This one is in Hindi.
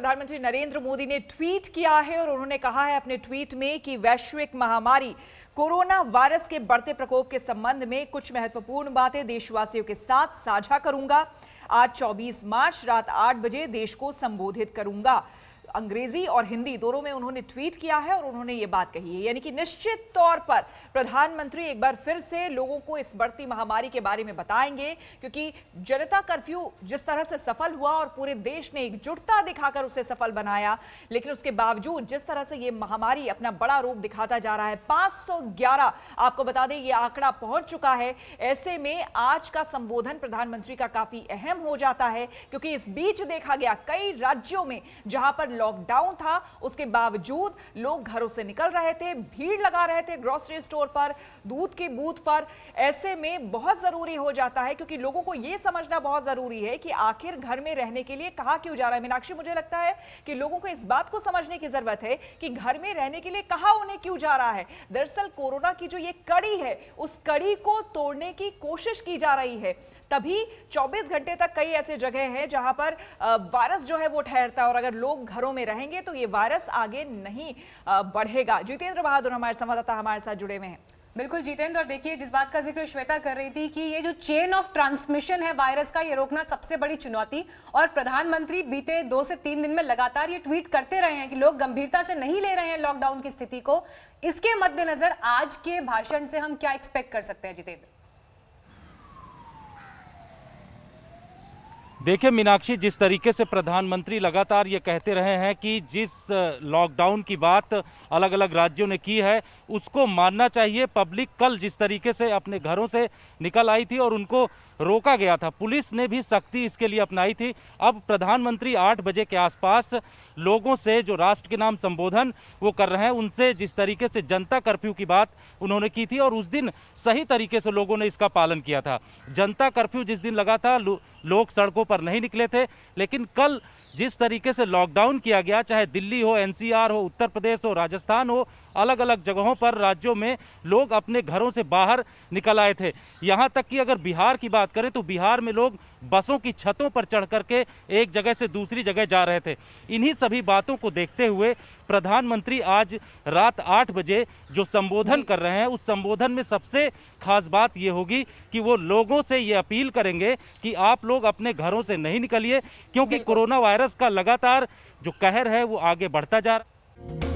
प्रधानमंत्री नरेंद्र मोदी ने ट्वीट किया है और उन्होंने कहा है अपने ट्वीट में कि वैश्विक महामारी कोरोना वायरस के बढ़ते प्रकोप के संबंध में कुछ महत्वपूर्ण बातें देशवासियों के साथ साझा करूंगा आज 24 मार्च रात 8 बजे देश को संबोधित करूंगा अंग्रेजी और हिंदी दोनों में उन्होंने ट्वीट किया है और उन्होंने ये बात कही है यानी कि निश्चित तौर पर प्रधानमंत्री एक बार फिर से लोगों को इस बढ़ती महामारी के बारे में बताएंगे क्योंकि जनता कर्फ्यू जिस तरह से सफल हुआ और पूरे देश ने एकजुटता दिखाकर उसे सफल बनाया लेकिन उसके बावजूद जिस तरह से ये महामारी अपना बड़ा रूप दिखाता जा रहा है पांच आपको बता दें ये आंकड़ा पहुंच चुका है ऐसे में आज का संबोधन प्रधानमंत्री का काफी अहम हो जाता है क्योंकि इस बीच देखा गया कई राज्यों में जहां पर लॉकडाउन था उसके बावजूद लोग घरों से निकल रहे थे भीड़ लगा रहे थे ग्रोसरी स्टोर पर दूध के बूथ पर ऐसे में बहुत ज़रूरी हो जाता है क्योंकि लोगों को यह समझना बहुत ज़रूरी है कि आखिर घर में रहने के लिए कहा क्यों जा रहा है मीनाक्षी मुझे लगता है कि लोगों को इस बात को समझने की ज़रूरत है कि घर में रहने के लिए कहा उन्हें क्यों जा रहा है दरअसल कोरोना की जो ये कड़ी है उस कड़ी को तोड़ने की कोशिश की जा रही है तभी 24 घंटे तक कई ऐसे जगह हैं जहां पर वायरस जो है वो ठहरता है और अगर लोग घरों घरों में रहेंगे तो ये वायरस आगे नहीं बढ़ेगा जितेंद्र बहादुर हमारे संवाददाता हमारे साथ जुड़े हुए हैं बिल्कुल जितेंद्र और देखिए जिस बात का जिक्र श्वेता कर रही थी कि ये जो चेन ऑफ ट्रांसमिशन है वायरस का ये रोकना सबसे बड़ी चुनौती और प्रधानमंत्री बीते दो से तीन दिन में लगातार ये ट्वीट करते रहे हैं कि लोग गंभीरता से नहीं ले रहे हैं लॉकडाउन की स्थिति को इसके मद्देनजर आज के भाषण से हम क्या एक्सपेक्ट कर सकते हैं जितेंद्र देखिए मीनाक्षी जिस तरीके से प्रधानमंत्री लगातार ये कहते रहे हैं कि जिस लॉकडाउन की बात अलग अलग राज्यों ने की है उसको मानना चाहिए पब्लिक कल जिस तरीके से अपने घरों से निकल आई थी और उनको रोका गया था पुलिस ने भी सख्ती इसके लिए अपनाई थी अब प्रधानमंत्री आठ बजे के आसपास लोगों से जो राष्ट्र के नाम संबोधन वो कर रहे हैं उनसे जिस तरीके से जनता कर्फ्यू की बात उन्होंने की थी और उस दिन सही तरीके से लोगों ने इसका पालन किया था जनता कर्फ्यू जिस दिन लगा था लो, लोग सड़कों पर नहीं निकले थे लेकिन कल जिस तरीके से लॉकडाउन किया गया चाहे दिल्ली हो एनसीआर हो उत्तर प्रदेश हो राजस्थान हो अलग अलग जगहों पर राज्यों में लोग अपने घरों से बाहर निकल आए थे यहाँ तक कि अगर बिहार की बात बात करें तो बिहार में लोग बसों की छतों पर चढ़ करके एक जगह से दूसरी जगह जा रहे थे इन्हीं सभी बातों को देखते हुए प्रधानमंत्री आज रात आठ बजे जो संबोधन कर रहे हैं उस संबोधन में सबसे खास बात यह होगी कि वो लोगों से ये अपील करेंगे कि आप लोग अपने घरों से नहीं निकलिए क्योंकि कोरोना वायरस का लगातार जो कहर है वो आगे बढ़ता जा रहा है